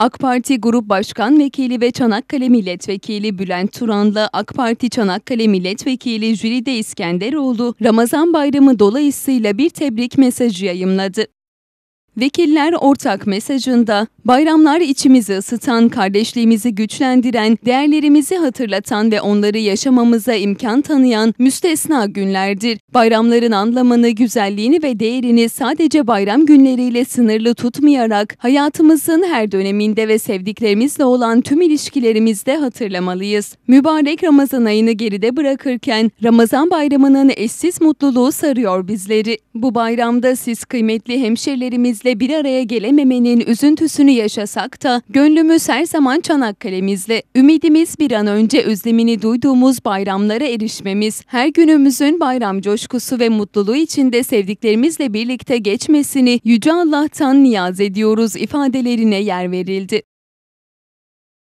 AK Parti Grup Başkan Vekili ve Çanakkale Milletvekili Bülent Turan'la AK Parti Çanakkale Milletvekili Jülide İskenderoğlu, Ramazan Bayramı dolayısıyla bir tebrik mesajı yayımladı. Vekiller ortak mesajında bayramlar içimizi ısıtan, kardeşliğimizi güçlendiren, değerlerimizi hatırlatan ve onları yaşamamıza imkan tanıyan müstesna günlerdir. Bayramların anlamını, güzelliğini ve değerini sadece bayram günleriyle sınırlı tutmayarak hayatımızın her döneminde ve sevdiklerimizle olan tüm ilişkilerimizde hatırlamalıyız. Mübarek Ramazan ayını geride bırakırken Ramazan bayramının eşsiz mutluluğu sarıyor bizleri. Bu bayramda siz kıymetli hemşerilerimiz ailemizle bir araya gelememenin üzüntüsünü yaşasak da gönlümüz her zaman Çanakkale'mizle. Ümidimiz bir an önce özlemini duyduğumuz bayramlara erişmemiz, her günümüzün bayram coşkusu ve mutluluğu içinde sevdiklerimizle birlikte geçmesini Yüce Allah'tan niyaz ediyoruz ifadelerine yer verildi.